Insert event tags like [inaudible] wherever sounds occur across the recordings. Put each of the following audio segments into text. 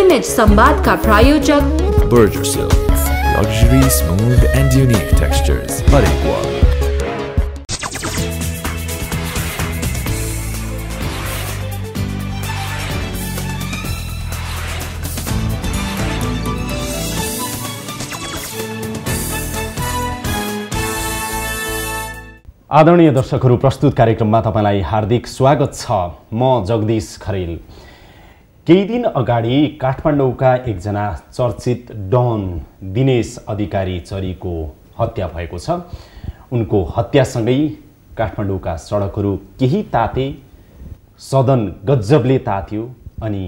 Image का प्रायोजक Berger silk luxury smooth and unique textures हरेक वाल आदरणीय दर्शकहरू प्रस्तुत कार्यक्रममा तपाईँलाई हार्दिक स्वागत छ म जगदीश खरेल केही दिन अगाडि काठमाडौँका एकजना चर्चित डन दिनेश अधिकारी चरीको हत्या भएको छ उनको हत्यासँगै काठमाडौँका सडकहरू केही ताते सदन गजबले तात्यो अनि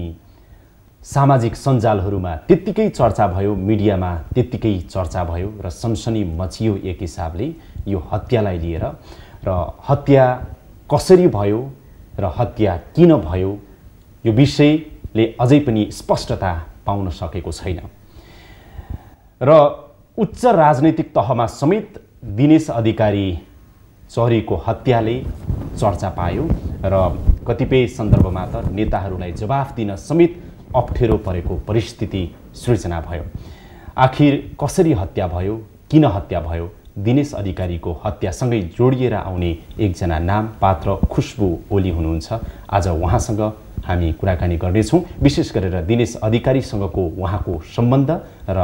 सामाजिक सञ्जालहरूमा त्यत्तिकै चर्चा भयो मिडियामा त्यत्तिकै चर्चा भयो र सनसनी मचियो एक हिसाबले यो हत्यालाई लिएर र हत्या कसरी भयो र हत्या किन भयो यो विषय ले अझै पनि स्पष्टता पाउन सकेको छैन र उच्च राजनैतिक तहमा समेत दिनेश अधिकारी चौरीको हत्याले चर्चा पायो र कतिपय सन्दर्भमा त नेताहरूलाई जवाफ दिन समेत अप्ठ्यारो परेको परिस्थिति सृजना भयो आखिर कसरी हत्या भयो किन हत्या भयो दिनेश अधिकारीको हत्यासँगै जोडिएर आउने एकजना नाम पात्र खुसबु ओली हुनुहुन्छ आज उहाँसँग हामी कुराकानी गर्नेछौँ विशेष गरेर दिनेश अधिकारीसँगको उहाँको सम्बन्ध र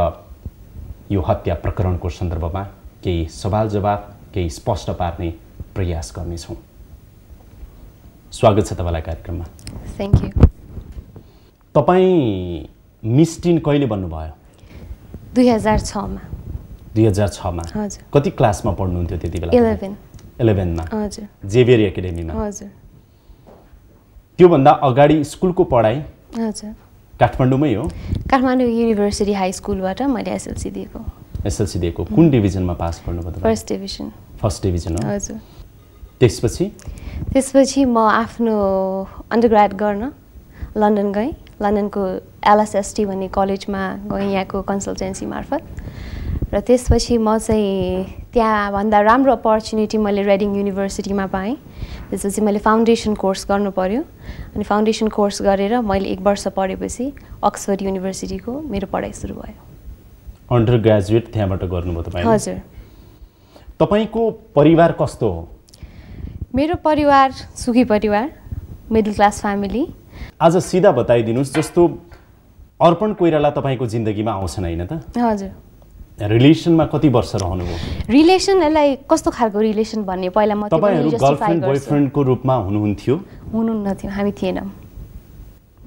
यो हत्या प्रकरणको सन्दर्भमा केही सवाल जवाब केही स्पष्ट पार्ने प्रयास गर्नेछौँ स्वागत छ तपाईँलाई कार्यक्रममा थ्याङ्क यू तपाईँ मिस्टिन कहिले भन्नुभयो दुई हजार छमा दुई हजार छमा कति क्लासमा पढ्नुहुन्थ्यो त्यति बेला इलेभेनमा हजुर जेभेरी एकाडेमीमा हजुर त्योभन्दा अगाडि स्कुलको पढाइ काठमाडौँमै हो काठमाडौँ युनिभर्सिटी हाई स्कुलबाट मैले एसएलसी दिएको एसएलसी दिएको कुन डिभिजनमा पास गर्नुभयो फर्स्ट डिभिजन फर्स्ट डिभिजन हो हजुर त्यसपछि त्यसपछि म आफ्नो अन्डरग्राड गर्न लन्डन गएँ लन्डनको एलएसएसटी भन्ने कलेजमा गएँ यहाँको कन्सल्टेन्सी मार्फत र त्यसपछि म चाहिँ त्यहाँभन्दा राम्रो अपर्च्युनिटी मैले रेडिङ युनिभर्सिटीमा पाएँ त्यसपछि मैले फाउन्डेसन कोर्स गर्नु पऱ्यो अनि फाउन्डेसन कोर्स गरेर मैले एक वर्ष पढेपछि अक्सफोर्ड युनिभर्सिटीको मेरो पढाइ सुरु भयो अन्डर ग्रेजुएट त्यहाँबाट गर्नुभयो तपाईँ हजुर तपाईँको परिवार कस्तो हो मेरो परिवार सुखी परिवार मिडल क्लास फ्यामिली आज सिधा बताइदिनुहोस् जस्तो अर्पण कोइराला तपाईँको जिन्दगीमा आउँछन् होइन त हजुर रिलेसनमा कति वर्ष रहनुभयो रिलेसन यसलाई कस्तो खालको रिलेसन भन्ने पहिला म तपाईँहरू गर्लफ्रेन्ड बोयफ्रेन्डको रूपमा हुनुहुन्थ्यो हुनुहुन्न हामी थिएनौँ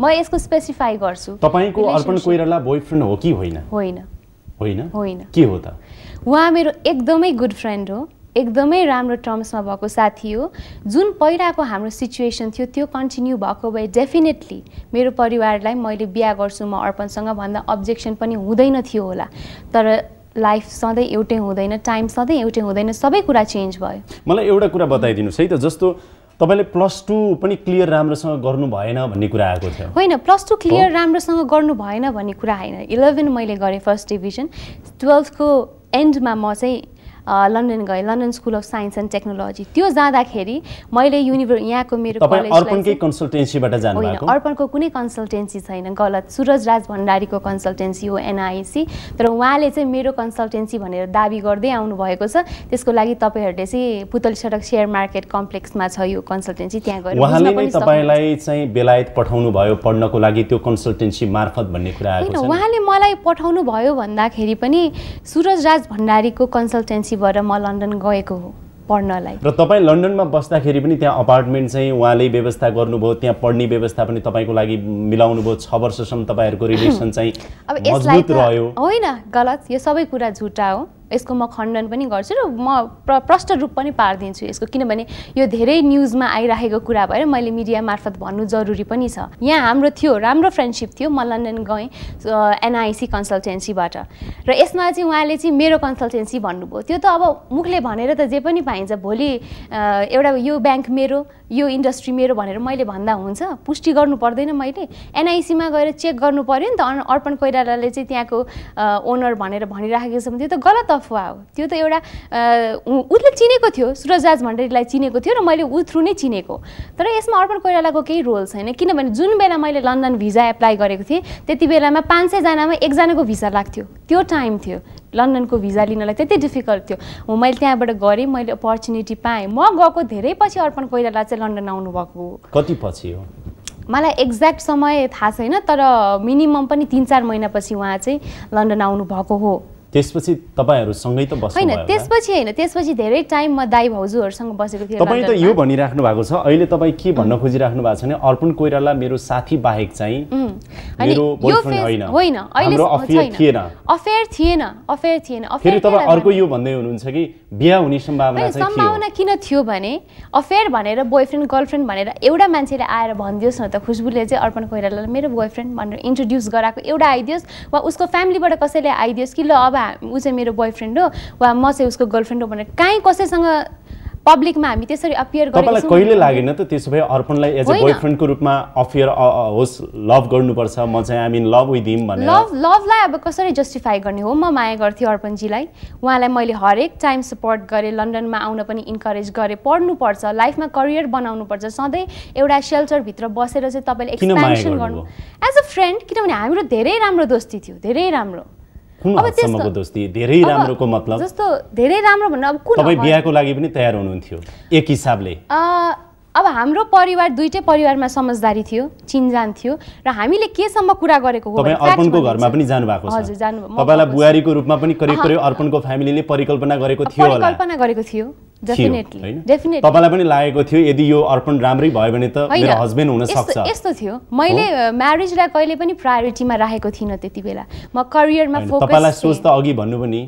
म यसको स्पेसिफाई गर्छु तपाईँको अर्पण कोइराला बोयफ्रेन्ड हो कि होइन होइन होइन होइन के हो त उहाँ मेरो एकदमै गुड फ्रेन्ड हो एकदमै राम्रो टर्म्समा भएको साथी हो जुन पहिलाको हाम्रो सिचुएसन थियो त्यो कन्टिन्यू भएको भए डेफिनेटली मेरो परिवारलाई मैले बिहा गर्छु म अर्पणसँग भन्दा अब्जेक्सन पनि हुँदैन थियो होला तर लाइफ सधैँ एउटै हुँदैन टाइम सधैँ एउटै हुँदैन सबै कुरा चेन्ज भयो मलाई एउटा कुरा बताइदिनुहोस् है त जस्तो तपाईँले प्लस टू पनि क्लियर राम्रोसँग गर्नु भएन भन्ने कुरा आएको थियो होइन प्लस टू क्लियर राम्रोसँग गर्नु भएन भन्ने कुरा होइन इलेभेन मैले गरेँ फर्स्ट डिभिजन टुवेल्भको एन्डमा म चाहिँ लन्डन गएँ London school of science and technology त्यो जाँदाखेरि मैले युनिभर यहाँको मेरो होइन अर्पणको कुनै कन्सल्टेन्सी छैन गलत सुरज राज भण्डारीको कन्सल्टेन्सी हो एनआइसी e तर उहाँले चाहिँ मेरो कन्सल्टेन्सी भनेर दावी गर्दै आउनु भएको छ त्यसको लागि तपाईँहरूले चाहिँ पुतली सडक सेयर मार्केट कम्प्लेक्समा छ यो कन्सल्टेन्सी त्यहाँ गएर उहाँले तपाईँलाई चाहिँ बेलायत पठाउनु भयो पढ्नको लागि त्यो कन्सल्टेन्सी मार्फत भन्ने कुरा होइन उहाँले मलाई पठाउनु भयो भन्दाखेरि पनि सुरज राज भण्डारीको कन्सल्टेन्सी भएर म लन्डन गएको हो पढ्नलाई र तपाईँ लन्डनमा बस्दाखेरि पनि त्यहाँ अपार्टमेन्ट चाहिँ उहाँले व्यवस्था गर्नुभयो त्यहाँ पढ्ने व्यवस्था पनि तपाईँको लागि मिलाउनु भयो छ वर्षसम्म तपाईँहरूको रिलेसन चाहिँ अब यसलाई होइन गलत यो सबै कुरा झुटा हो यसको म खण्डन पनि गर्छु र म प्रष्ट रूप पनि पारिदिन्छु यसको किनभने यो धेरै न्युजमा आइराखेको कुरा भएर मैले मिडिया मार्फत भन्नु जरुरी पनि छ यहाँ हाम्रो थियो राम्रो फ्रेन्डसिप थियो म लन्डन गएँ एनआइसी कन्सल्टेन्सीबाट र यसमा चाहिँ उहाँले चाहिँ मेरो कन्सल्टेन्सी भन्नुभयो त्यो त अब मुखले भनेर त जे पनि पाइन्छ भोलि एउटा यो ब्याङ्क मेरो यो इन्डस्ट्री मेरो भनेर मैले भन्दा हुन्छ पुष्टि गर्नु पर्दैन मैले एनआइसीमा गएर चेक गर्नु पऱ्यो नि त अर्पण कोइरालाले चाहिँ त्यहाँको ओनर भनेर भनिराखेको छ भने त्यो त गलत अफवा हो त्यो त एउटा उसले चिनेको थियो सुरजराज भण्डारीलाई चिनेको थियो र मैले ऊ थ्रु नै चिनेको तर यसमा अर्पण कोइरालाको केही रोल छैन किनभने जुन बेला मैले लन्डन भिजा एप्लाई गरेको थिएँ त्यति बेलामा पाँच सयजनामा एकजनाको भिसा लाग्थ्यो त्यो टाइम थियो लन्डनको भिजा लिनलाई त्यति डिफिकल्ट थियो हो मैले त्यहाँबाट गरेँ मैले अपर्च्युनिटी पाएँ म गएको धेरै पछि अर्पण कोइराला चाहिँ लन्डन आउनुभएको कति पछि हो मलाई एक्ज्याक्ट समय थाहा छैन तर मिनिमम पनि तिन चार महिनापछि उहाँ चाहिँ लन्डन आउनुभएको हो त्यसपछि तपाईँहरूसँगै त बस्नु होइन त्यसपछि होइन त्यसपछि धेरै टाइम म दाई भाउजूहरूसँग बसेको थिएँ तपाईँ त यो भनिराख्नु भएको छ अहिले तपाईँ के भन्न खोजिराख्नु भएको छ भने अर्पण कोइराला मेरो साथी बाहेक चाहिँ मेरो बोयफ्रेन्ड होइन अहिले अफेयर थिएन अफेयर थिएन अफेयर थिएन फेरि तपाईँ अर्को यो भन्दै हुनुहुन्छ कि बिहा हुने सम्भावना चाहिँ सम्भावना किन थियो भने अफेयर भनेर बोयफ्रेन्ड गर्लफ्रेन्ड भनेर एउटा मान्छेले आएर भनिदियोस् न त खुसबुले चाहिँ अर्पण कोइरालालाई मेरो बोयफ्रेन्ड भनेर इन्ट्रोड्युस गराएको एउटा आइदियोस् वा उसको फ्यामिलीबाट कसैले आइदियोस् कि ल अब ऊ चाहिँ मेरो बोय फ्रेन्ड हो वा म चाहिँ उसको गर्लफ्रेन्ड हो भनेर काहीँ कसैसँग पब्लिकमा हामी त्यसरी अपियर तपाईँलाई कहिले लागेन त त्यसो भए अर्पणलाई एज अ बोयफ्रेन्डको रूपमा अफियर होस् लभ गर्नुपर्छ म चाहिँ I mean love with him भनेर लभ लभलाई अब कसरी जस्टिफाई गर्ने हो म माया गर्थेँ अर्पणजीलाई उहाँलाई मैले हरेक टाइम सपोर्ट गरेँ लन्डनमा आउन पनि इन्करेज गरेँ पढ्नुपर्छ लाइफमा करियर बनाउनुपर्छ सधैँ एउटा सेल्टरभित्र बसेर चाहिँ तपाईँले एक्सपेन्सन गर्नु एज अ फ्रेन्ड किनभने हाम्रो धेरै राम्रो दोस्ती थियो धेरै राम्रो कुन हदसम्मको दोस्ती धेरै राम्रोको मतलब जस्तो धेरै राम्रो भन्नु अब कुन तपाईँ बिहाको लागि पनि तयार हुनुहुन्थ्यो एक हिसाबले अब हाम्रो परिवार दुइटै परिवारमा समझदारी थियो चिनजान थियो र हामीले केसम्म कुरा गरेको हो अर्पणको घरमा पनि जानु छ हजुर जानु तपाईँलाई बुहारीको रूपमा पनि करिब करिब अर्पणको फ्यामिलीले परिकल्पना गरेको थियो परिकल्पना गरेको थियो तपाईँलाई पनि लागेको थियो यदि यो अर्पण राम्रै भयो भने त मेरो हस्बेन्ड हुन सक्छ यस्तो थियो मैले म्यारिजलाई कहिले पनि प्रायोरिटीमा राखेको थिइनँ त्यति बेला म करियरमा तपाईँलाई सोच त अघि भन्नु पनि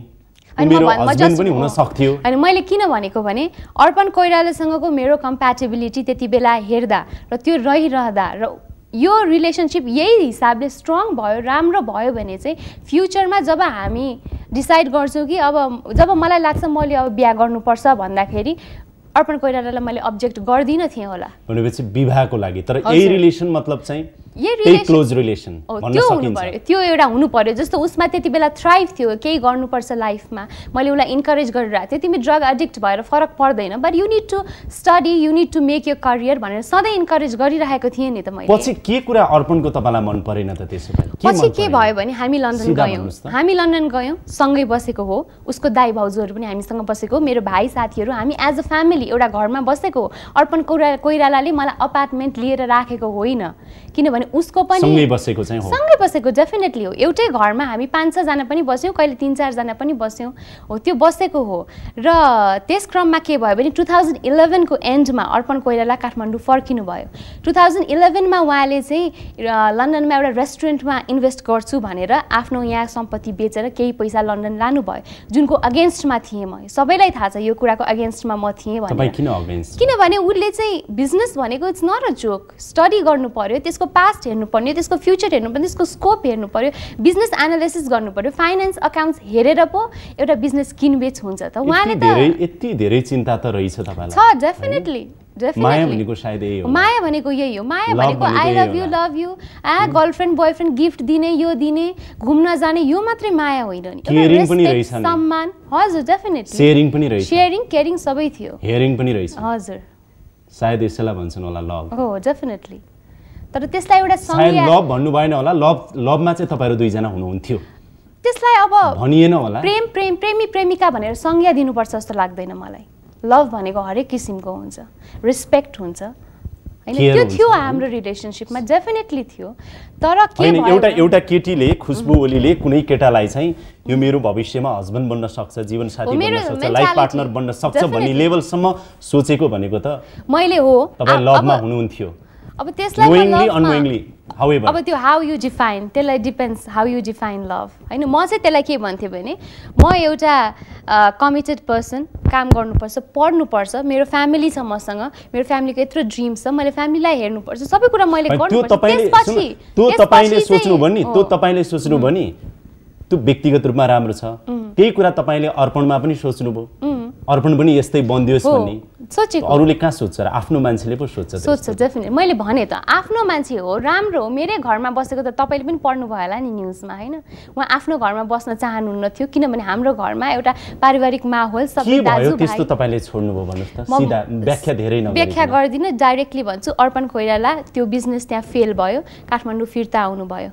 अनि मैले किन भनेको भने अर्पण कोइरालासँगको मेरो कम्प्याटेबिलिटी त्यति बेला हेर्दा र त्यो रहिरहँदा र यो रिलेसनसिप यही हिसाबले स्ट्रङ भयो राम्रो भयो भने चाहिँ फ्युचरमा जब हामी डिसाइड गर्छौँ कि अब जब मलाई लाग्छ मैले अब बिहा गर्नुपर्छ भन्दाखेरि अर्पण कोइरालालाई मैले अब्जेक्ट गर्दिनँ थिएँ होला भनेपछि विवाहको लागि तर यही रिलेसन मतलब चाहिँ क्लोज रिलेसन त्यो एउटा हुनु पर्यो जस्तो उसमा त्यति बेला थ्राइभ थियो केही गर्नुपर्छ लाइफमा मैले उसलाई इन्करेज गरिरहेको थिएँ तिमी ड्रग एडिक्ट भएर फरक पर्दैन but you need to study you need to make your career भनेर सधैँ इन्करेज गरिरहेको थिएँ नि त मैले पछि के कुरा अर्पणको तपाईँलाई मन परेन त त्यसो पछि के भयो भने हामी लन्डन गयौँ हामी लन्डन गयौँ सँगै बसेको हो उसको दाई भाउजूहरू पनि हामीसँग बसेको मेरो भाइ साथीहरू हामी एज अ फ्यामिली फेरि एउटा घरमा बसेको अर्पण कोइरा कोइरालाले मलाई अपार्टमेन्ट लिएर राखेको होइन किनभने उसको पनि सँगै बसेको सँगै बसेको डेफिनेटली हो एउटै घरमा हामी पाँच छजना पनि बस्यौँ कहिले तिन चारजना पनि बस्यौँ हो त्यो बसेको हो र त्यस क्रममा के भयो भने टु थाउजन्ड इलेभेनको एन्डमा अर्पण कोइराला काठमाडौँ फर्किनु भयो टु थाउजन्ड इलेभेनमा उहाँले चाहिँ लन्डनमा एउटा रेस्टुरेन्टमा इन्भेस्ट गर्छु भनेर आफ्नो यहाँ सम्पत्ति बेचेर केही पैसा लन्डन लानुभयो जुनको अगेन्स्टमा थिएँ म सबैलाई थाहा छ यो कुराको अगेन्स्टमा म थिएँ किन अगेन्स्ट किनभने उसले चाहिँ बिजनेस भनेको it's not a joke study गर्नु पर्यो त्यसको पास्ट हेर्नु पर्ने त्यसको फ्युचर हेर्नु पर्ने त्यसको स्कोप हेर्नु पऱ्यो बिजनेस एनालाइसिस गर्नु पर्यो फाइनेन्स अकाउन्ट्स हेरेर पो एउटा बिजनेस किनबेच हुन्छ त उहाँले त यति धेरै चिन्ता त रहेछ तपाईँलाई छ डेफिनेटली माया भनेको सायद यही हो माया भनेको यही हो माया भनेको I love you love you आ गर्लफ्रेन्ड बोयफ्रेन्ड गिफ्ट दिने यो दिने घुम्न जाने यो मात्रै माया होइन नि केयरिङ पनि रहेछ सम्मान हजुर डेफिनेटली सेयरिङ पनि रहेछ सेयरिङ केयरिङ सबै थियो हेयरिङ पनि रहेछ हजुर सायद यसैलाई भन्छन् होला लभ हो डेफिनेटली तर त्यसलाई एउटा सायद लभ भन्नु भएन होला लभ लभमा चाहिँ तपाईँहरू दुईजना हुनुहुन्थ्यो त्यसलाई अब भनिएन होला प्रेम प्रेम प्रेमी प्रेमिका भनेर संज्ञा दिनुपर्छ जस्तो लाग्दैन मलाई लभ भनेको हरेक किसिमको हुन्छ रेस्पेक्ट हुन्छ होइन त्यो थियो हाम्रो रिलेसनसिपमा डेफिनेटली थियो तर के एउटा एउटा केटीले खुसबु ओलीले कुनै केटालाई चाहिँ यो मेरो भविष्यमा हस्बेन्ड बन्न सक्छ जीवनसाथी बन्न सक्छ लाइफ पार्टनर बन्न सक्छ भन्ने लेभलसम्म सोचेको भनेको त मैले हो तपाईँ लभमा हुनुहुन्थ्यो अब त्यसलाई हाउएभर अब त्यो हाउ यु डिफाइन त्यसलाई depends how you define love होइन म चाहिँ त्यसलाई के भन्थेँ भने म एउटा कमिटेड पर्सन काम गर्नुपर्छ पढ्नुपर्छ मेरो फ्यामिली छ मसँग मेरो फ्यामिलीको यत्रो ड्रिम छ मैले फ्यामिलीलाई हेर्नुपर्छ सबै कुरा मैले त्यो तपाईँले सोच्नु भने त्यो तपाईँले सोच्नु भने त्यो व्यक्तिगत रूपमा राम्रो छ त्यही कुरा तपाईँले अर्पणमा पनि सोच्नुभयो अर्पण पनि यस्तै बनिदियोस् भन्ने सोचेको अरूले कहाँ सोध्छ र आफ्नो मान्छेले पो सोध्छ सोध्छ डेफिनेट मैले भने त आफ्नो मान्छे हो राम्रो हो मेरै घरमा बसेको त तपाईँले पनि पढ्नुभयो होला नि न्युजमा होइन उहाँ आफ्नो घरमा बस्न चाहनुहुन्न थियो किनभने हाम्रो घरमा एउटा पारिवारिक माहौल सबै त्यस्तो तपाईँले छोड्नुभयो भन्नुहोस् त सिधा व्याख्या धेरै न व्याख्या गरिदिनु डाइरेक्टली भन्छु अर्पण कोइराला त्यो बिजनेस त्यहाँ फेल भयो काठमाडौँ फिर्ता आउनुभयो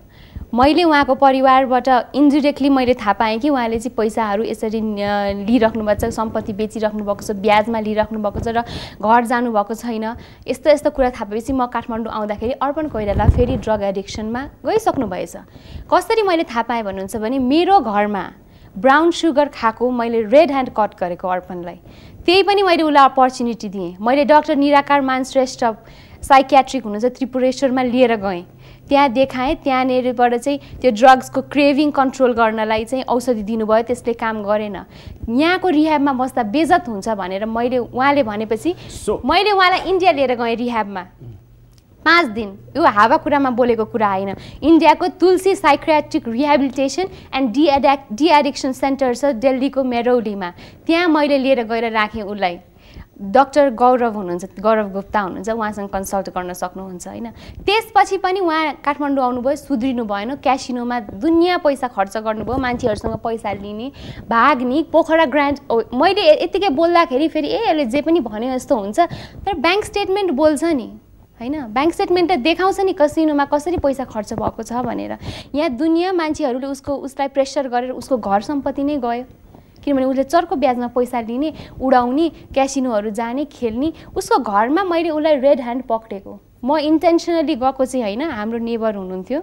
मैले उहाँको परिवारबाट इन्डिरेक्टली मैले थाहा पाएँ कि उहाँले चाहिँ पैसाहरू यसरी लिइराख्नु भएको छ सम्पत्ति बेचिराख्नु भएको छ ब्याजमा लिइराख्नु भएको छ र घर जानुभएको छैन यस्तो यस्तो कुरा थाहा पाएपछि म काठमाडौँ आउँदाखेरि अर्पण कोइराला फेरि ड्रग एडिक्सनमा गइसक्नु भएछ कसरी मैले थाहा पाएँ भन्नुहुन्छ भने मेरो घरमा ब्राउन सुगर खाएको मैले रेड ह्यान्ड कट गरेको अर्पणलाई त्यही पनि मैले उसलाई अपर्च्युनिटी दिएँ मैले डक्टर निराकार मान श्रेष्ठ साइकियाट्रिक हुनुहुन्छ त्रिपुरेश्वरमा लिएर गएँ त्यहाँ देखाएँ त्यहाँनिरबाट चाहिँ त्यो ड्रग्सको क्रेभिङ कन्ट्रोल गर्नलाई चाहिँ औषधि दिनुभयो त्यसले काम गरेन यहाँको रिह्याबमा बस्दा बेजत हुन्छ भनेर मैले उहाँले भनेपछि मैले उहाँलाई इन्डिया लिएर गएँ रिह्याबमा पाँच दिन यो हावा कुरामा बोलेको कुरा होइन इन्डियाको तुलसी साइक्रियाट्रिक रिहेबिलिटेसन एन्ड डिएड्याक डिएडिक्सन सेन्टर छ दिल्लीको मेरौलीमा त्यहाँ मैले लिएर गएर राखेँ उसलाई डक्टर गौरव हुनुहुन्छ गौरव गुप्ता हुनुहुन्छ उहाँसँग कन्सल्ट गर्न सक्नुहुन्छ होइन त्यसपछि पनि उहाँ काठमाडौँ आउनुभयो सुध्रिनु भएन क्यासिनोमा दुनियाँ पैसा खर्च गर्नुभयो मान्छेहरूसँग पैसा लिने भाग्ने पोखरा ग्रान्ड मैले यतिकै बोल्दाखेरि फेरि ए यसले जे पनि भने जस्तो हुन्छ तर ब्याङ्क स्टेटमेन्ट बोल्छ नि होइन ब्याङ्क स्टेटमेन्ट त देखाउँछ नि कसिनोमा कसरी पैसा खर्च भएको छ भनेर यहाँ दुनियाँ मान्छेहरूले उसको उसलाई प्रेसर गरेर उसको घर सम्पत्ति नै गयो किनभने उसले चर्को ब्याजमा पैसा लिने उडाउने क्यासिनोहरू जाने खेल्ने उसको घरमा मैले उसलाई रेड ह्यान्ड पक्रेको म इन्टेन्सनली गएको चाहिँ होइन हाम्रो नेबर हुनुहुन्थ्यो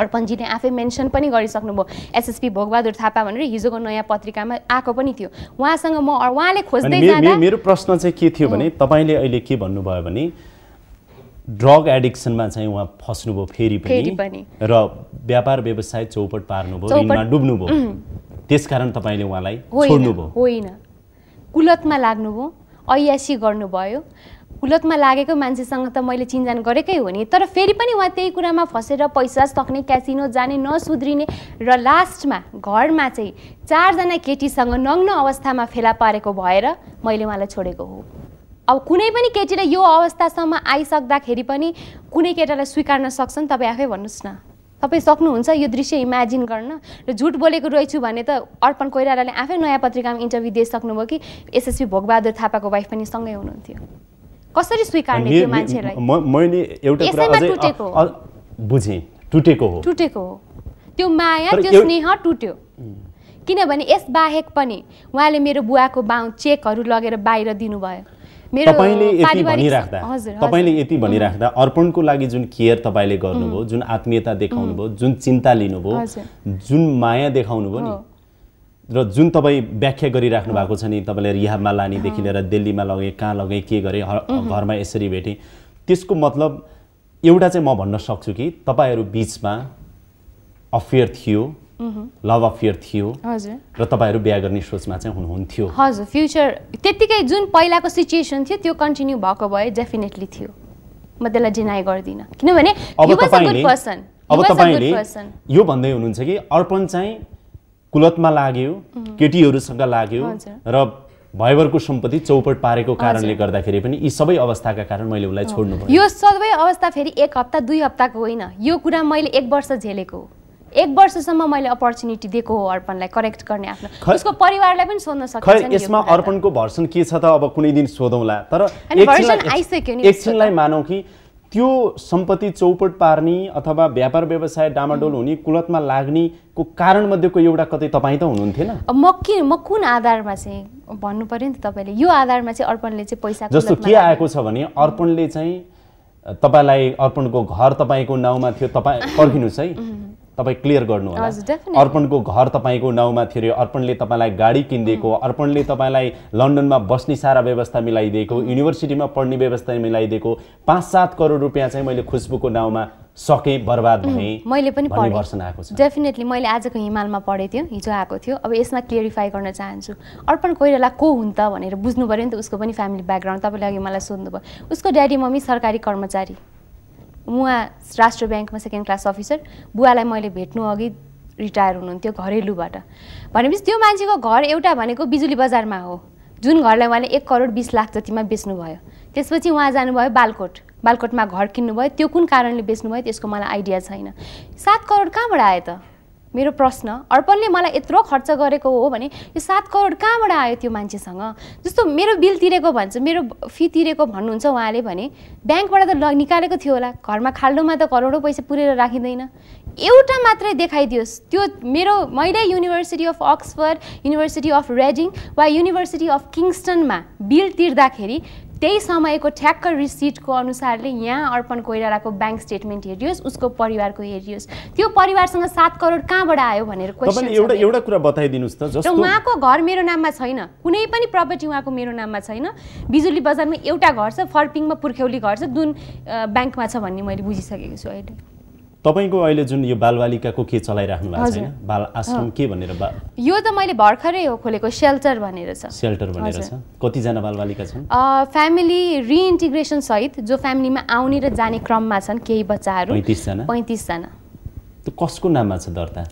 अर्पणजीले आफै मेन्सन पनि गरिसक्नुभयो एसएसपी भोगबहादुर थापा भनेर हिजोको नयाँ पत्रिकामा आएको पनि थियो उहाँसँग म उहाँले खोज्दै मेरो प्रश्न चाहिँ के थियो भने तपाईँले अहिले के भन्नुभयो भने ड्रग एडिक्सनमा चाहिँ उहाँ फस्नुभयो फेरि पनि र व्यापार व्यवसाय चौपट पार्नुभयो डुब्नुभयो त्यसकारण तपाईँले उहाँलाई होइन कुलतमा लाग्नुभयो ऐयासी गर्नुभयो कुलतमा लागेको मान्छेसँग त मैले चिन्जान गरेकै हो नि तर फेरि पनि उहाँ त्यही कुरामा फसेर पैसा सक्ने क्यासिनो जाने नसुध्रिने र लास्टमा घरमा चाहिँ चारजना केटीसँग नग्न अवस्थामा फेला पारेको भएर मैले उहाँलाई छोडेको हो अब कुनै पनि केटीले यो अवस्थासम्म आइसक्दाखेरि पनि कुनै केटालाई स्वीकार्न सक्छन् तपाईँ आफै भन्नुहोस् न तपाईँ सक्नुहुन्छ यो दृश्य इमेजिन गर्न र झुट बोलेको रहेछु भने त अर्पण कोइरालाले आफै नयाँ पत्रिकामा इन्टरभ्यू दिइसक्नुभयो कि एसएसपी भोगबहादुर थापाको वाइफ पनि सँगै हुनुहुन्थ्यो कसरी स्वीकार्ने त्यो मान्छेलाई बुझेँ टुटेको हो टुटेको हो त्यो माया त्यो स्नेह टुट्यो किनभने यसबाहेक पनि उहाँले मेरो बुवाको बाहु चेकहरू लगेर बाहिर दिनुभयो तपाईँले यति भनिराख्दा तपाईँले यति भनिराख्दा अर्पणको लागि जुन केयर तपाईँले गर्नुभयो जुन आत्मीयता देखाउनुभयो जुन चिन्ता लिनुभयो जुन माया देखाउनुभयो नि र जुन तपाईँ व्याख्या गरिराख्नु भएको छ नि तपाईँले रिहाबमा लानेदेखि लिएर दिल्लीमा लगेँ कहाँ लगेँ के गरेँ घरमा यसरी भेटेँ त्यसको मतलब एउटा चाहिँ म भन्न सक्छु कि तपाईँहरू बिचमा अफेयर थियो लभ mhm. अफेयर थियो र तपाईँहरू बिहा गर्ने सोचमा चाहिँ हुनुहुन्थ्यो हजुर फ्युचर त्यत्तिकै जुन पहिलाको सिचुएसन थियो त्यो कन्टिन्यू भएको भए डेफिनेटली थियो म त्यसलाई डिनाई गर्दिनँ किनभने अब तपाईँले यो भन्दै हुनुहुन्छ कि अर्पण चाहिँ कुलतमा लाग्यो mhm. केटीहरूसँग लाग्यो र भयवरको सम्पत्ति चौपट पारेको कारणले गर्दाखेरि पनि यी सबै अवस्थाका कारण मैले उसलाई छोड्नु पर्यो यो सबै अवस्था फेरि एक हप्ता दुई हप्ताको होइन यो कुरा मैले एक वर्ष झेलेको हो एक वर्षसम्म मैले अपर्च्युनिटी दिएको हो अर्पणलाई करेक्ट गर्ने आफ्नो उसको परिवारलाई पनि सोध्न सक्छ यसमा अर्पणको भर्सन के छ त अब कुनै दिन सोधौँला तर एकछिनलाई मानौँ कि त्यो सम्पत्ति चौपट पार्ने अथवा व्यापार व्यवसाय डामाडोल हुने कुलतमा लाग्नेको कारणमध्येको एउटा कतै तपाईँ त हुनुहुन्थेन म के म कुन आधारमा चाहिँ भन्नु पर्यो नि त तपाईँले यो आधारमा चाहिँ अर्पणले चाहिँ पैसा जस्तो के आएको छ भने अर्पणले चाहिँ तपाईँलाई अर्पणको घर तपाईँको नाउँमा थियो तपाईँ [laughs] पर्खिनुहोस् है तपाईँ क्लियर गर्नु होला अर्पणको घर तपाईँको नाउँमा थियो अरे अर्पणले तपाईँलाई गाडी किनिदिएको अर्पणले तपाईँलाई लन्डनमा बस्ने सारा व्यवस्था मिलाइदिएको युनिभर्सिटीमा पढ्ने व्यवस्था मिलाइदिएको पाँच सात करोड रुपियाँ चाहिँ मैले खुसबुको नाउँमा सके बर्बाद भएँ मैले पनि आएको छु डेफिनेटली मैले आजको हिमालमा पढेको थियो हिजो आएको थियो अब यसमा क्लियरिफाई गर्न चाहन्छु अर्पण कोइराला को हुन् त भनेर बुझ्नु पऱ्यो नि त उसको पनि फ्यामिली ब्याकग्राउन्ड तपाईँले अघि मलाई सोध्नुभयो उसको ड्याडी मम्मी सरकारी कर्मचारी उहाँ राष्ट्र ब्याङ्कमा सेकेन्ड क्लास अफिसर बुवालाई मैले भेट्नु अघि रिटायर हुनुहुन्थ्यो घरेलुबाट भनेपछि त्यो मान्छेको घर एउटा भनेको बिजुली बजारमा हो जुन घरलाई उहाँले एक करोड बिस लाख जतिमा बेच्नुभयो त्यसपछि उहाँ जानुभयो बालकोट बालकोटमा घर किन्नुभयो त्यो कुन कारणले बेच्नुभयो त्यसको मलाई आइडिया छैन सात करोड कहाँबाट आयो त मेरो प्रश्न अर्पणले मलाई यत्रो खर्च गरेको हो भने यो सात करोड कहाँबाट आयो त्यो मान्छेसँग जस्तो मेरो बिल तिरेको भन्छ मेरो फी तिरेको भन्नुहुन्छ उहाँले भने ब्याङ्कबाट त ल निकालेको थियो होला घरमा खाल्डोमा त करोडौँ पैसा पुरेर राखिँदैन एउटा मात्रै देखाइदियोस् त्यो मेरो मैले university of Oxford university of Reading वा युनिभर्सिटी अफ किङ्स्टनमा बिल तिर्दाखेरि त्यही समयको ठ्याक्क रिसिटको अनुसारले यहाँ अर्पण कोइरालाको ब्याङ्क स्टेटमेन्ट हेरियोस् उसको परिवारको हेरियोस् त्यो परिवारसँग सात करोड कहाँबाट आयो भनेर एउटा कुरा बताइदिनुहोस् त जस्तो उहाँको घर मेरो नाममा छैन कुनै पनि प्रपर्टी उहाँको मेरो नाममा छैन बिजुली बजारमा एउटा घर छ फर्पिङमा पुर्ख्यौली घर छ जुन ब्याङ्कमा छ भन्ने मैले बुझिसकेको छु अहिले तपाईँको अहिले जुन यो बालबालिकाको के चलाइराख्नु भएको छैन बाल आश्रम के भनेर यो त मैले भर्खरै हो खोलेको सेल्टर भनेर छ सेल्टर भनेर छ कतिजना बालबालिका छन् फ्यामिली रिइन्टिग्रेसन सहित जो फ्यामिलीमा आउने र जाने क्रममा छन् केही बच्चाहरू पैँतिसजना पैँतिसजना कसको नाममा छ दर्ता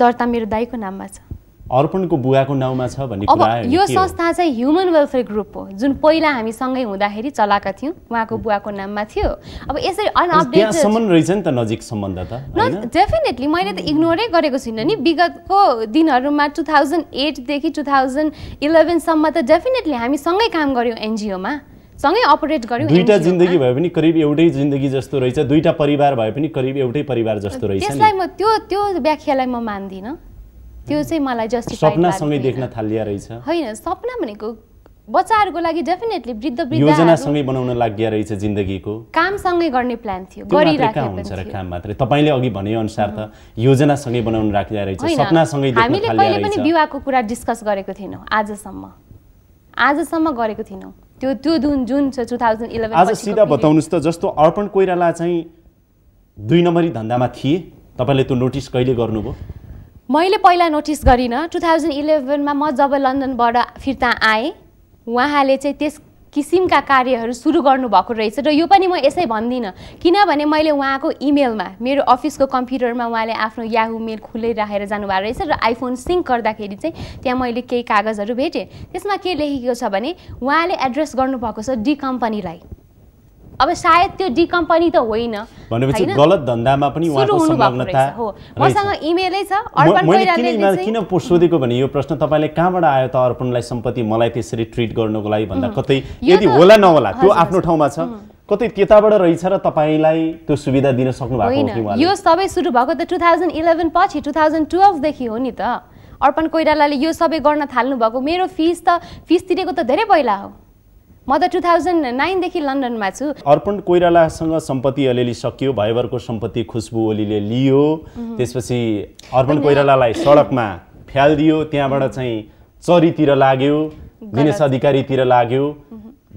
दर्ता मेरो दाईको नाममा छ अर्पणको बुवाको नाउँमा छ भन्ने कुरा यो संस्था चाहिँ ह्युमन वेलफेयर ग्रुप हो जुन पहिला हामी सँगै हुँदाखेरि चलाएका थियौँ उहाँको बुवाको नाममा थियो अब यसरी अनअपडेटसम्म रहेछ नि त नजिक सम्बन्ध त डेफिनेटली मैले त इग्नोरै गरेको छुइनँ नि विगतको दिनहरूमा टु थाउजन्ड एटदेखि टु थाउजन्ड इलेभेनसम्म त डेफिनेटली हामी सँगै काम गऱ्यौँ एनजिओमा सँगै अपरेट गर्यो दुईवटा जिन्दगी भए पनि करिब एउटै जिन्दगी जस्तो रहेछ दुईवटा परिवार भए पनि करिब एउटै परिवार जस्तो रहेछ त्यसलाई म त्यो त्यो व्याख्यालाई म मान्दिनँ त्यो चाहिँ मलाई जस्टिफाई सपनासँगै देख्न थालिया रहेछ होइन सपना भनेको बच्चाहरूको लागि डेफिनेटली वृद्ध योजनासँगै बनाउन लागि रहेछ जिन्दगीको कामसँगै गर्ने प्लान थियो हुन्छ र काम मात्रै तपाईँले अघि भने अनुसार त योजनासँगै बनाउन राखिया रहेछ सपनासँगै हामीले कहिले पनि विवाहको कुरा डिस्कस गरेको थिएनौँ आजसम्म आजसम्म गरेको थिएनौँ त्यो त्यो जुन जुन छ टु थाउजन्ड इलेभेन आज सिधा बताउनुहोस् त जस्तो अर्पण कोइराला चाहिँ दुई नम्बरी धन्दामा थिए तपाईँले त्यो नोटिस कहिले गर्नुभयो मैले पहिला नोटिस गरिनँ टु थाउजन्ड इलेभेनमा म जब लन्डनबाट फिर्ता आएँ उहाँले चाहिँ त्यस किसिमका कार्यहरू सुरु गर्नुभएको रहेछ र यो पनि म यसै भन्दिनँ किनभने मैले उहाँको इमेलमा मेरो अफिसको कम्प्युटरमा उहाँले आफ्नो याहु मेल खुलै राखेर जानुभएको रहेछ र आइफोन सिङ्क गर्दाखेरि चाहिँ त्यहाँ मैले केही कागजहरू भेटेँ त्यसमा के लेखेको छ भने उहाँले एड्रेस गर्नुभएको छ डी कम्पनीलाई अब सायद त्यो डी कम्पनी त होइन भनेपछि गलत धन्दामा पनि उहाँको संलग्नता हो मसँग इमेलै छ अर्पण मैले किन सोधेको भने यो प्रश्न तपाईँले कहाँबाट आयो त अर्पणलाई सम्पत्ति मलाई त्यसरी ट्रिट गर्नुको लागि भन्दा कतै यदि होला नहोला त्यो आफ्नो ठाउँमा छ कतै त्यताबाट रहेछ र तपाईँलाई त्यो सुविधा दिन सक्नु भएको यो सबै सुरु भएको त टु थाउजन्ड इलेभेन पछि टु थाउजन्ड टुवेल्भदेखि हो नि त अर्पण कोइरालाले यो सबै गर्न थाल्नु भएको मेरो फिस त फिस तिरेको त धेरै पहिला हो म त टु थाउजन्ड नाइनदेखि लन्डनमा छु अर्पण कोइरालासँग सम्पत्ति अलिअलि सकियो भाइबरको सम्पत्ति खुसबु ओलीले लियो त्यसपछि अर्पण कोइरालालाई सडकमा फ्यालिदियो त्यहाँबाट चाहिँ चरीतिर लाग्यो दिनेश अधिकारीतिर लाग्यो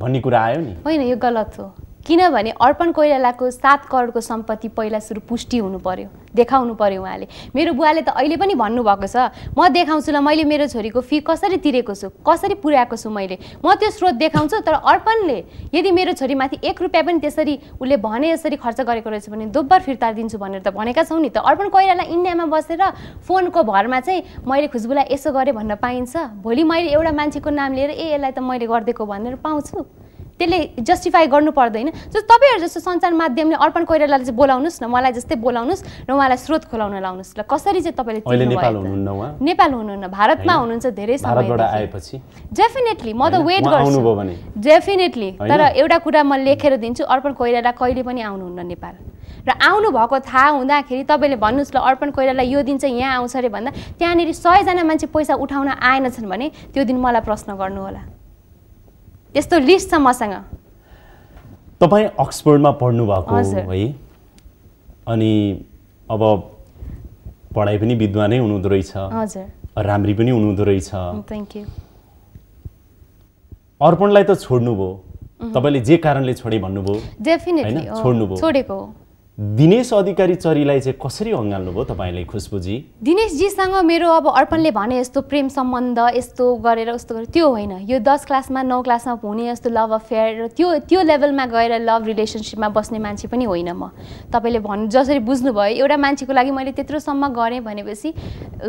भन्ने कुरा आयो नि होइन यो गलत हो किनभने अर्पण कोइरालाको सात करोडको सम्पत्ति पहिला सुरु पुष्टि हुनु पर्यो देखाउनु पर्यो उहाँले मेरो बुवाले त अहिले पनि भन्नुभएको छ म देखाउँछु ल मैले मेरो छोरीको फी कसरी तिरेको छु कसरी पुर्याएको छु मैले म त्यो स्रोत देखाउँछु तर अर्पणले यदि मेरो छोरीमाथि एक रुपियाँ पनि त्यसरी उसले भने यसरी खर्च गरेको रहेछ भने दोब्बर फिर्ता दिन्छु भनेर त भनेका छौँ नि त अर्पण कोइराला इन्डियामा बसेर फोनको भरमा चाहिँ मैले खुसबुलाई यसो गरेँ भन्न पाइन्छ भोलि मैले एउटा मान्छेको नाम लिएर ए यसलाई त मैले गरिदिएको भनेर पाउँछु त्यसले जस्टिफाई गर्नु पर्दैन जस्तो तपाईँहरू जस्तो सञ्चार माध्यमले अर्पण कोइरालालाई चाहिँ बोलाउनुहोस् न मलाई जस्तै बोलाउनुहोस् र उहाँलाई स्रोत खोलाउन लाउनुहोस् ल कसरी चाहिँ तपाईँले नेपाल हुनुहुन्न भारतमा हुनुहुन्छ धेरै समय डेफिनेटली म त वेट गर्छु डेफिनेटली तर एउटा कुरा म लेखेर दिन्छु अर्पण कोइराला कहिले पनि आउनुहुन्न नेपाल र आउनु भएको थाहा हुँदाखेरि तपाईँले भन्नुहोस् ल अर्पण कोइरालाई यो दिन चाहिँ यहाँ आउँछ अरे भन्दा त्यहाँनिर सयजना मान्छे पैसा उठाउन आएनछन् भने त्यो दिन मलाई प्रश्न गर्नु होला त्यस्तो लिस्ट छ मसँग तपाईँ अक्सफोर्डमा पढ्नु भएको है अनि अब पढाइ पनि विद्वानै हुनुहुँदो रहेछ राम्री पनि हुनुहुँदो रहेछ यू अर्पणलाई त छोड्नुभयो तपाईँले जे कारणले छोडे भन्नुभयो छोड्नुभयो छोडेको दिनेश अधिकारी चरीलाई चाहिँ कसरी अँगाल्नु भयो तपाईँले खुसबुजी दिनेशजीसँग मेरो अब अर्पणले भने यस्तो प्रेम सम्बन्ध यस्तो गरेर उस्तो गरेर त्यो होइन यो दस क्लासमा नौ क्लासमा हुने यस्तो लभ अफेयर त्यो त्यो लेभलमा गएर लभ रिलेसनसिपमा बस्ने मान्छे पनि होइन म तपाईँले भन्नु जसरी बुझ्नुभयो एउटा मान्छेको लागि मैले त्यत्रोसम्म गरेँ भनेपछि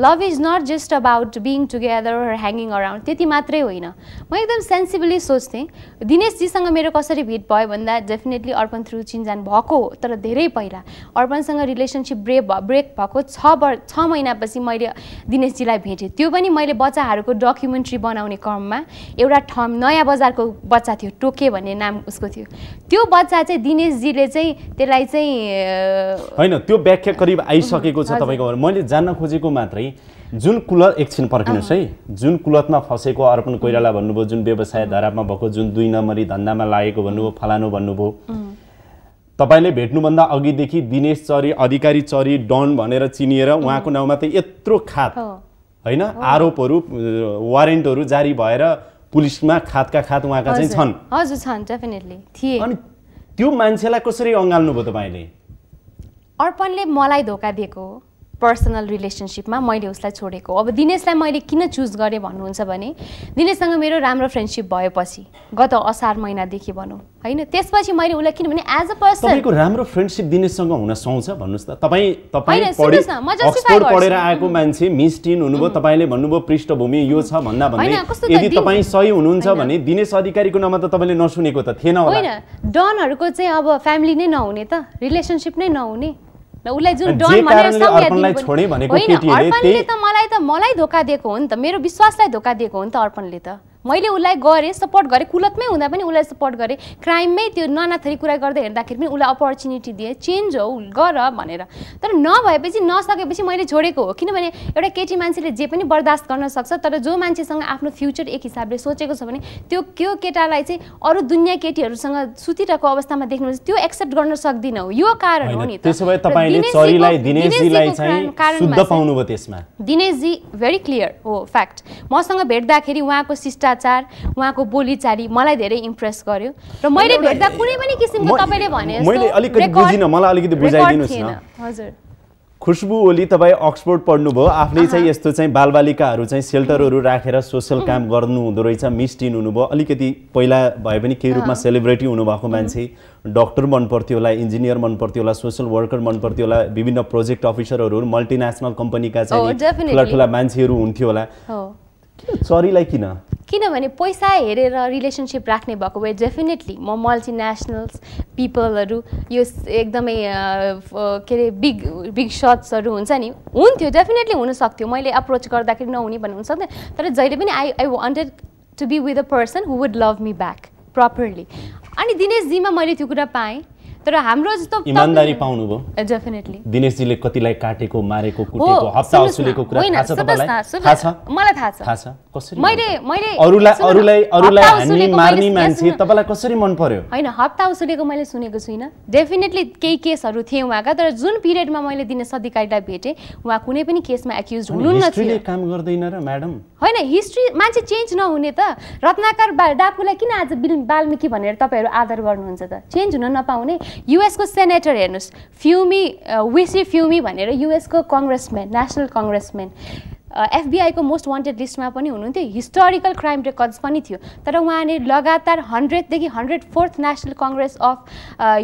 love is not just about being together hanging around त्यति मात्रै होइन म एकदम सेन्सिबली सोच्थेँ दिनेशजीसँग मेरो कसरी भेट भयो भन्दा डेफिनेटली अर्पण थ्रु चिन्जान भएको तर धेरै पहिला अर्पणसँग रिलेसनसिप ब्रेक ब्रेक भएको छ वर् छ महिनापछि मैले दिनेशजीलाई भेटेँ त्यो पनि मैले बच्चाहरूको डकुमेन्ट्री बनाउने क्रममा एउटा ठम नयाँ बजारको बच्चा थियो टोके भन्ने नाम उसको थियो त्यो बच्चा चाहिँ दिनेशजीले चाहिँ त्यसलाई चाहिँ होइन त्यो व्याख्या करिब आइसकेको छ तपाईँको मैले जान्न खोजेको मात्रै जुन कुलत एकछिन पर्खिनुहोस् है जुन कुलतमा फँसेको अर्पण कोइराला भन्नुभयो जुन व्यवसाय धारामा भएको जुन दुई नम्बरी धन्दामा लागेको भन्नुभयो फलानु भन्नुभयो तपाईँले भेट्नुभन्दा अघिदेखि दिनेश चरी अधिकारी चरी डन भनेर चिनिएर उहाँको नाउँमा त यत्रो खात होइन आरोपहरू वारेन्टहरू जारी भएर पुलिसमा खातका खात उहाँका चाहिँ छन् हजुर छन् डेफिनेटली थिए अनि त्यो मान्छेलाई कसरी अँगाल्नुभयो तपाईँले अर्पणले मलाई धोका दिएको हो पर्सनल रिलेसनसिपमा मैले उसलाई छोडेको अब दिनेशलाई मैले किन चुज गरेँ भन्नुहुन्छ भने दिनेशसँग मेरो राम्रो फ्रेन्डसिप भएपछि गत असार महिनादेखि भनौँ होइन त्यसपछि मैले उसलाई किनभने एज अ पर्सन राम्रो फ्रेन्डसिप दिनेशसँग हुन सुहाउँछ भन्नुहोस् त तपाईँ तपाईँ पढेर आएको मान्छे मिस टिन हुनुभयो तपाईँले भन्नुभयो पृष्ठभूमि यो छ भन्दा भन्दै यदि तपाईँ सही हुनुहुन्छ भने दिनेश अधिकारीको नाममा त तपाईँले नसुनेको त थिएन होइन डनहरूको चाहिँ अब फ्यामिली नै नहुने त रिलेसनसिप नै नहुने उसलाई जुन मलाई त मलाई धोका दिएको हो नि त मेरो विश्वासलाई धोका दिएको हो नि त अर्पणले त मैले उसलाई गरेँ सपोर्ट गरेँ कुलतमै हुँदा पनि उसलाई सपोर्ट गरेँ क्राइममै त्यो नानाथरी कुरा गर्दै हेर्दाखेरि पनि उसलाई अपर्च्युनिटी दिएँ चेन्ज हो गर भनेर तर नभएपछि नसकेपछि मैले छोडेको हो किनभने एउटा केटी मान्छेले जे पनि बर्दास्त गर्न सक्छ तर जो मान्छेसँग आफ्नो फ्युचर एक हिसाबले सोचेको छ भने त्यो त्यो केटालाई चाहिँ अरू दुनियाँ केटीहरूसँग सुतिरहेको अवस्थामा देख्नुहुन्छ त्यो एक्सेप्ट गर्न सक्दिनँ हो यो कारण हो नि भए दिनेशजी भेरी क्लियर हो फ्याक्ट मसँग भेट्दाखेरि उहाँको सिस्टा शिष्टाचार उहाँको बोलीचाली मलाई धेरै इम्प्रेस गर्यो र मैले भेट्दा कुनै पनि किसिमको तपाईँले भने मैले अलिकति बुझिनँ मलाई अलिकति बुझाइदिनुहोस् न हजुर खुसबु ओली तपाईँ अक्सफोर्ड पढ्नुभयो आफ्नै चाहिँ यस्तो चाहिँ बालबालिकाहरू चाहिँ सेल्टरहरू राखेर सोसियल काम गर्नु हुँदो रहेछ मिस टिन हुनुभयो अलिकति पहिला भए पनि केही रूपमा सेलिब्रेटी हुनुभएको मान्छे डक्टर मन पर्थ्यो होला इन्जिनियर मन पर्थ्यो होला सोसियल वर्कर मन पर्थ्यो होला विभिन्न प्रोजेक्ट अफिसरहरू मल्टिनेसनल कम्पनीका चाहिँ ठुला ठुला मान्छेहरू हुन्थ्यो होला चरीलाई किन किनभने पैसा हेरेर रिलेसनसिप राख्ने भएको भए डेफिनेटली म मल्टिनेसनल्स पिपलहरू यो एकदमै के अरे बिग बिग सट्सहरू हुन्छ नि हुन्थ्यो डेफिनेटली हुनसक्थ्यो मैले एप्रोच गर्दाखेरि नहुने भन्नु हुन्छ तर जहिले पनि I I wanted to be with a person who would love me back properly अनि दिनेशजीमा मैले त्यो कुरा पाएँ तर हाम्रो जस्तो इमान्दारी पाउनुभयो डेफिनेटली दिनेशजीले कतिलाई काटेको मारेको कुटेको हप्ता असुलेको कुरा थाहा छ तपाईँलाई थाहा छ मलाई थाहा छ थाहा छ कसरी मैले मैले अरूलाई अरूलाई अरूलाई हान्ने मार्ने मान्छे तपाईँलाई कसरी मन पर्यो हैन हप्ता असुलेको मैले सुनेको छुइनँ डेफिनेटली केही केसहरू थिए उहाँका तर जुन पिरियडमा मैले दिनेश अधिकारीलाई भेटेँ उहाँ कुनै पनि केसमा एक्युज हुनुहुन्न थियो काम गर्दैन र म्याडम होइन हिस्ट्री मान्छे चेन्ज नहुने त रत्नाकार डाकुलाई किन आज बाल्मिकी भनेर तपाईँहरू आदर गर्नुहुन्छ त चेन्ज हुन नपाउने युएसको सेनेटर हेर्नुहोस् फ्युमी विसी फ्युमी भनेर युएसको कङ्ग्रेसम्यान नेसनल कङ्ग्रेसम्यान एफबिआईको मोस्ट वान्टेड लिस्टमा पनि हुनुहुन्थ्यो हिस्टोरिकल क्राइम रेकर्ड्स पनि थियो तर उहाँले लगातार हन्ड्रेडदेखि hundred fourth national congress of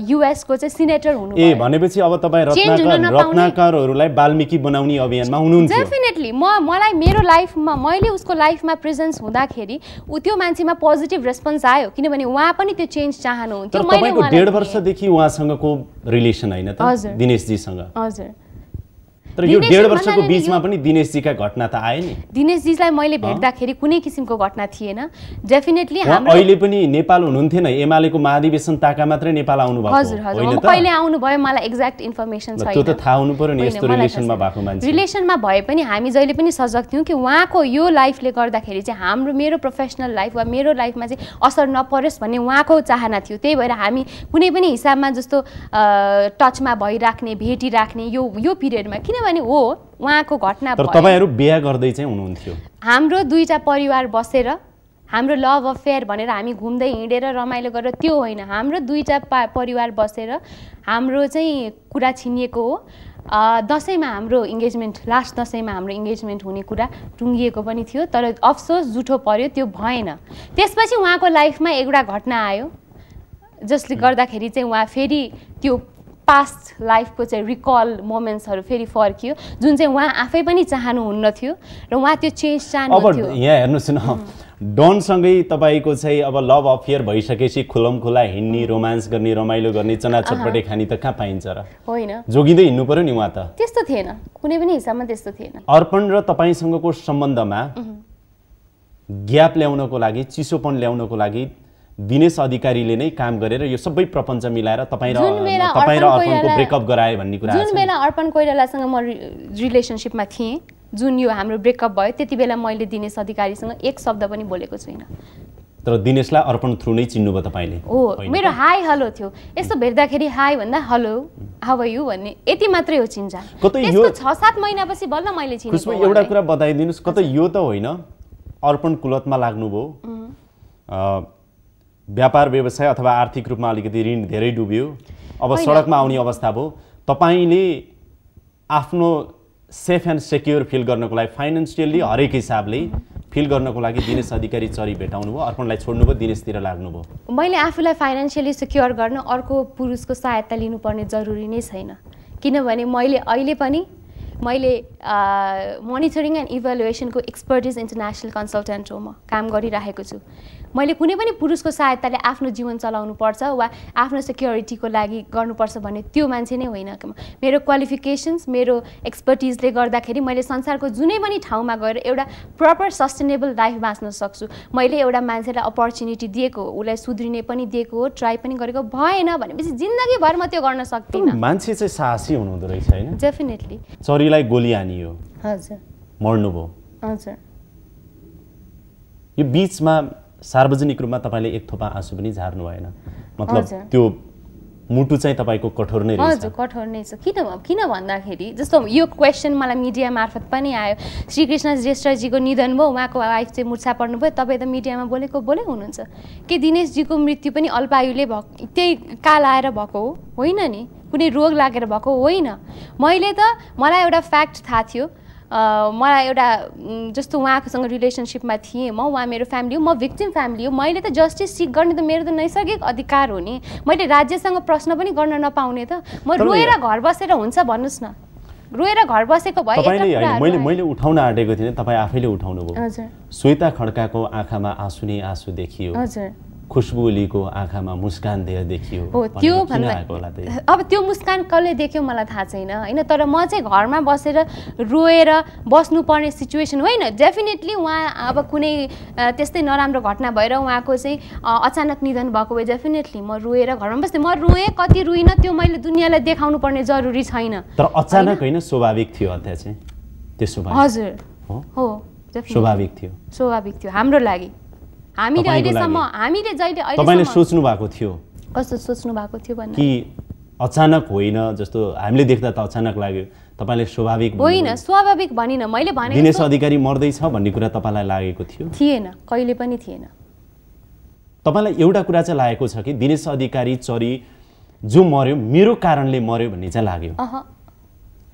युएसको चाहिँ सिनेटर हुनु ए भनेपछि अब तपाईँ बाल्मिकी बनाउने अभियानमा हुनुहुन्छ डेफिनेटली म मलाई मेरो लाइफमा मैले उसको लाइफमा प्रेजेन्स हुँदाखेरि ऊ त्यो मान्छेमा पोजिटिभ रेस्पोन्स आयो किनभने उहाँ पनि त्यो चेन्ज चाहनुहुन्थ्यो डेढ वर्षदेखि उहाँसँगको रिलेसन होइन दिनेशजीसँग हजुर तर यो डेढ वर्षको बिचमा पनि दिनेशजीका घटना त आए नि दिनेशजीलाई मैले भेट्दाखेरि कुनै किसिमको घटना थिएन डेफिनेटली अहिले पनि नेपाल हुनुहुन्थेन एमालेको महाधिवेशन ताका मात्रै नेपाल आउनुभयो हजुर हजुर कहिले मलाई एक्ज्याक्ट इन्फर्मेसन छ त्यो त थाहा हुनु पर्यो नि यस्तो रिलेसनमा भएको मान्छे रिलेसनमा भए पनि हामी जहिले पनि सजग थियौँ कि उहाँको यो लाइफले गर्दाखेरि चाहिँ हाम्रो मेरो प्रोफेसनल लाइफ वा मेरो लाइफमा चाहिँ असर नपरोस् भन्ने उहाँको चाहना थियो त्यही भएर हामी कुनै पनि हिसाबमा जस्तो टचमा भइराख्ने भेटिराख्ने यो यो पिरियडमा किन किनभने हो उहाँको घटना तर तपाईँहरू बिहा गर्दै चाहिँ हुनुहुन्थ्यो हाम्रो दुईवटा परिवार बसेर हाम्रो लभ अफेयर भनेर हामी घुम्दै हिँडेर रमाइलो गरेर त्यो होइन हाम्रो दुईवटा परिवार बसेर हाम्रो चाहिँ कुरा छिनिएको हो दसैँमा हाम्रो इङ्गेजमेन्ट लास्ट दसैँमा हाम्रो इङ्गेजमेन्ट हुने कुरा टुङ्गिएको पनि थियो तर अफसोस जुठो पर्यो त्यो भएन त्यसपछि उहाँको लाइफमा एउटा घटना आयो जसले गर्दाखेरि चाहिँ उहाँ फेरि त्यो पास्ट लाइफको चाहिँ रिकल मोमेन्ट्सहरू फेरि फर्कियो जुन चाहिँ उहाँ आफै पनि चाहनुहुन्न थियो र उहाँ त्यो चेन्ज चाहनु अब यहाँ हेर्नुहोस् न डनसँगै तपाईँको चाहिँ अब लभ अफेयर भइसकेपछि खुलम खुला हिँड्ने रोमान्स गर्ने रमाइलो गर्ने चना चटपटे खाने त कहाँ पाइन्छ र होइन जोगिँदै हिँड्नु पर्यो नि उहाँ त त्यस्तो थिएन कुनै पनि हिसाबमा त्यस्तो थिएन अर्पण र तपाईँसँगको सम्बन्धमा ग्याप ल्याउनको लागि चिसोपन ल्याउनको लागि दिनेश अधिकारीले नै काम गरेर यो सबै प्रपञ्च मिलाएर तपाईँ र तपाईँ र अर्पणको ब्रेकअप गराए भन्ने कुरा जुन बेला अर्पण कोइरालासँग म रिलेसनसिपमा थिएँ जुन यो हाम्रो ब्रेकअप भयो त्यति बेला मैले दिनेश अधिकारीसँग एक शब्द पनि बोलेको छुइनँ तर दिनेशलाई अर्पण थ्रु नै चिन्नुभयो तपाईँले हो मेरो हाई हलो थियो यस्तो भेट्दाखेरि हाई भन्दा हलो हावा भन्ने यति मात्रै हो चिन्जा कतै यो छ सात महिनापछि बल्ल मैले चिन्छु एउटा कुरा बताइदिनुहोस् कतै यो त होइन अर्पण कुलतमा लाग्नुभयो व्यापार व्यवसाय अथवा आर्थिक रूपमा अलिकति ऋण धेरै डुब्यो अब सडकमा आउने अवस्था भयो तपाईँले आफ्नो सेफ एन्ड सेक्योर फिल गर्नको लागि फाइनेन्सियल्ली हरेक हिसाबले फिल गर्नको लागि दिनेश अधिकारी चरी भेटाउनु भयो अर्पणलाई भयो दिनेशतिर लाग्नु भयो मैले आफूलाई फाइनेन्सियली सिक्योर गर्न अर्को पुरुषको सहायता लिनुपर्ने जरुरी नै छैन किनभने मैले अहिले पनि मैले मोनिटरिङ एन्ड इभ्यालुएसनको एक्सपर्टिज इन्टरनेसनल कन्सल्टेन्ट हो म काम गरिरहेको छु मैले कुनै पनि पुरुषको सहायताले आफ्नो जीवन चलाउनु पर्छ वा आफ्नो सेक्युरिटीको लागि गर्नुपर्छ भने त्यो मान्छे नै होइन मेरो क्वालिफिकेसन्स मेरो एक्सपर्टिजले गर्दाखेरि मैले संसारको जुनै पनि ठाउँमा गएर एउटा प्रपर सस्टेनेबल लाइफ बाँच्न सक्छु मैले एउटा मान्छेलाई अपर्च्युनिटी दिएको हो उसलाई सुध्रिने पनि दिएको हो ट्राई पनि गरेको भएन भनेपछि जिन्दगीभर म त्यो गर्न सक्दिनँ मान्छे चाहिँ साहसी हुनुहुँदो रहेछ होइन डेफिनेटली चरीलाई गोली हानियो हजुर मर्नुभयो हजुर यो बिचमा सार्वजनिक रूपमा तपाईँले एक थोपा आँसु पनि झार्नु भएन मतलब त्यो मुटु चाहिँ तपाईँको कठोर नै हजुर कठोर नै छ किन किन भन्दाखेरि जस्तो यो क्वेसन मलाई मिडिया मार्फत पनि आयो श्रीकृष्ण ज्येष्ठजीको निधन भयो उहाँको वाइफ चाहिँ मुर्छा भयो तपाईँ त मिडियामा बोलेको बोले हुनुहुन्छ के दिनेशजीको मृत्यु पनि अल्पायुले भएको त्यही काल आएर भएको होइन नि कुनै रोग लागेर भएको होइन मैले त मलाई एउटा फ्याक्ट थाहा थियो मलाई एउटा जस्तो उहाँकोसँग रिलेसनसिपमा थिएँ म उहाँ मेरो फ्यामिली हो म भिक्टिम फ्यामिली हो मैले त जस्टिस सिक गर्ने त मेरो त नैसर्गिक अधिकार हो नि मैले राज्यसँग प्रश्न पनि गर्न नपाउने त म रोएर घर बसेर हुन्छ भन्नुहोस् न रोएर घर बसेको भए मैले मैले उठाउन आँटेको थिएँ तपाईँ आफैले उठाउनु उठाउनुभयो श्वेता खड्काको आँखामा आँसु नै आँसु देखियो हजुर खुसबु आँखामा मुस्कान देखियो हो त्यो अब त्यो मुस्कान कसले देख्यो मलाई थाहा छैन होइन तर म चाहिँ घरमा बसेर रोएर बस्नुपर्ने सिचुएसन होइन डेफिनेटली उहाँ अब कुनै त्यस्तै नराम्रो घटना भएर उहाँको चाहिँ अचानक निधन भएको भए डेफिनेटली म रोएर घरमा बस्थेँ म रोएँ कति रोइनँ त्यो मैले दुनियाँलाई देखाउनु पर्ने जरुरी छैन तर अचानक होइन स्वाभाविक थियो हत्या चाहिँ त्यसो हजुर हो स्वाभाविक थियो स्वाभाविक थियो हाम्रो लागि हामीले अहिलेसम्म हामीले जहिले तपाईँले सोच्नु भएको थियो कस्तो सोच्नु भएको थियो भन्नु कि अचानक होइन जस्तो हामीले देख्दा त अचानक लाग्यो तपाईँले स्वाभाविक होइन स्वाभाविक भनिनँ मैले भने दिनेश अधिकारी मर्दैछ भन्ने कुरा तपाईँलाई लागेको थियो थिएन कहिले पनि थिएन तपाईँलाई एउटा कुरा चाहिँ लागेको छ कि दिनेश अधिकारी चरी जो मर्यो मेरो कारणले मर्यो भन्ने चाहिँ लाग्यो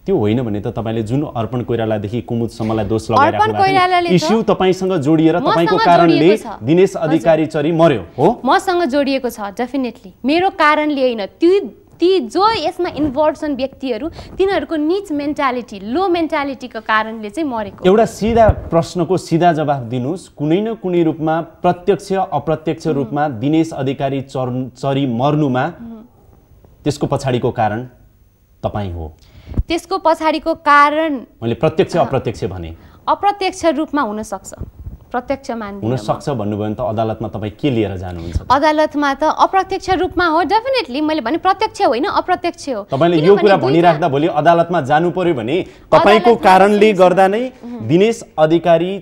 त्यो होइन भने त तपाईँले जुन अर्पण कोइरालादेखि कुमुदसम्मलाई दोष लगाइराख्नु इस्यु तपाईँसँग जोडिएर तपाईँको कारणले दिनेश अधिकारी चरी मर्यो हो मसँग जोडिएको छ डेफिनेटली मेरो कारणले होइन त्यो ती जो यसमा इन्भल्भ छन् व्यक्तिहरू तिनीहरूको निच मेन्टालिटी लो मेन्टालिटीको कारणले चाहिँ मरेको एउटा सिधा प्रश्नको सिधा जवाफ दिनुहोस् कुनै न कुनै रूपमा प्रत्यक्ष अप्रत्यक्ष रूपमा दिनेश अधिकारी चर चरी मर्नुमा त्यसको पछाडिको कारण तपाईँ हो त्यसको पछाडिको कारण मैले प्रत्यक्ष अप्रत्यक्ष भने अप्रत्यक्ष रूपमा हुनसक्छ प्रत्यक्ष मान्दिनँ हुनसक्छ भन्नुभयो भने त अदालतमा तपाईँ के लिएर जानुहुन्छ अदालतमा त अप्रत्यक्ष रूपमा हो डेफिनेटली मैले भने प्रत्यक्ष होइन अप्रत्यक्ष हो तपाईँले यो कुरा भनिराख्दा भोलि अदालतमा जानु पर्यो भने तपाईँको कारणले गर्दा नै दिनेश अधिकारी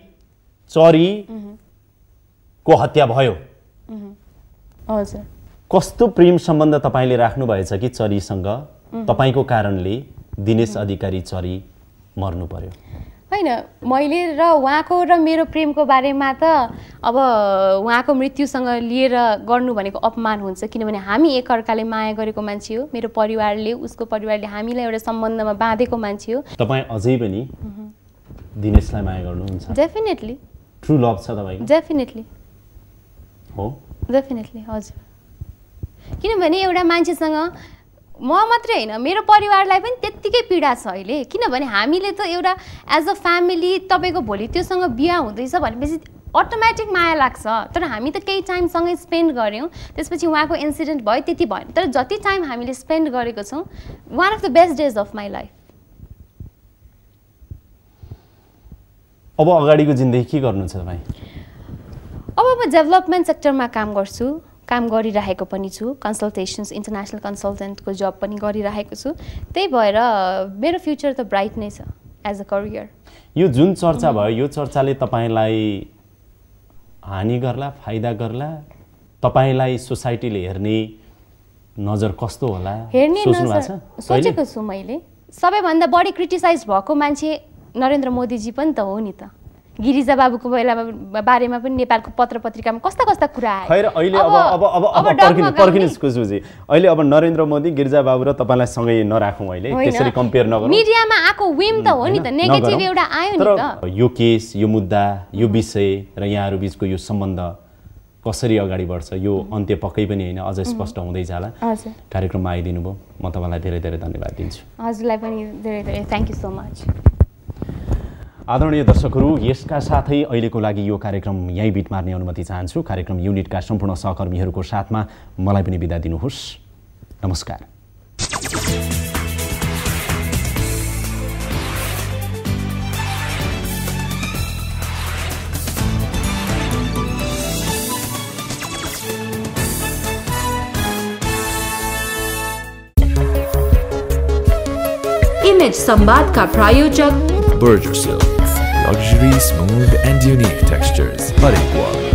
चरी को हत्या भयो हजुर कस्तो प्रेम सम्बन्ध तपाईँले राख्नु भएछ कि चरीसँग तपाईँको कारणले दिनेश अधिकारी चरी मर्नु पर्यो होइन मैले र उहाँको र मेरो प्रेमको बारेमा त अब उहाँको मृत्युसँग लिएर गर्नु भनेको अपमान हुन्छ किनभने हामी एकअर्काले माया गरेको मान्छे हो मेरो परिवारले उसको परिवारले हामीलाई एउटा सम्बन्धमा बाँधेको मान्छे हो तपाईँ अझै पनि दिनेशलाई माया गर्नुहुन्छ डेफिनेटली ट्रु लभ छ तपाईँ डेफिनेटली हो डेफिनेटली हजुर किनभने एउटा मान्छेसँग म मात्रै होइन मेरो परिवारलाई पनि त्यत्तिकै पीडा छ अहिले किनभने हामीले त एउटा एज अ फ्यामिली तपाईँको भोलि त्योसँग बिहा हुँदैछ भनेपछि अटोमेटिक माया लाग्छ तर हामी त केही टाइमसँगै स्पेन्ड गऱ्यौँ त्यसपछि उहाँको इन्सिडेन्ट भयो त्यति भयो तर जति टाइम हामीले स्पेन्ड गरेको छौँ one of the best days of my life अब अगाडिको जिन्दगी के गर्नुहुन्छ तपाईँ अब म डेभलपमेन्ट सेक्टरमा काम गर्छु काम गरिरहेको पनि छु कन्सल्टेसन्स इन्टरनेसनल कन्सल्टेन्टको जब पनि गरिरहेको छु त्यही भएर मेरो फ्युचर त ब्राइट नै छ एज अ करियर यो जुन चर्चा भयो यो चर्चाले तपाईँलाई हानि गर्ला फाइदा गर्ला तपाईँलाई सोसाइटीले हेर्ने नजर कस्तो होला हेर्ने सोचेको छु मैले सबैभन्दा बढी क्रिटिसाइज भएको मान्छे नरेन्द्र मोदीजी पनि त हो नि त गिरिजा बाबुको बेलामा बारेमा पनि नेपालको पत्र पत्रिकामा कस्ता कस्ता कुरा खैर अहिले अब अब अब अब पर्खिनुहोस् कुजुजी अहिले अब नरेन्द्र मोदी गिरिजा बाबु र तपाईँलाई सँगै नराखौँ अहिले त्यसरी कम्पेयर नगरौँ मिडियामा आएको विम त हो नि त नेगेटिभ एउटा आयो नि त यो केस यो मुद्दा यो विषय र यहाँहरू बिचको यो सम्बन्ध कसरी अगाडि बढ्छ यो अन्त्य पक्कै पनि होइन अझै स्पष्ट हुँदै जाला कार्यक्रममा आइदिनु भयो म तपाईँलाई धेरै धेरै धन्यवाद दिन्छु हजुरलाई पनि धेरै धेरै थ्याङ्क यू सो मच आदरणीय दर्शकहरू यसका साथै अहिलेको लागि यो कार्यक्रम यहीँ बिट मार्ने अनुमति चाहन्छु कार्यक्रम युनिटका सम्पूर्ण सहकर्मीहरूको साथमा मलाई पनि बिदा दिनुहोस् नमस्कार इमेज संवादका प्रायोजक बर्जरसेल luxury, smooth and unique textures, but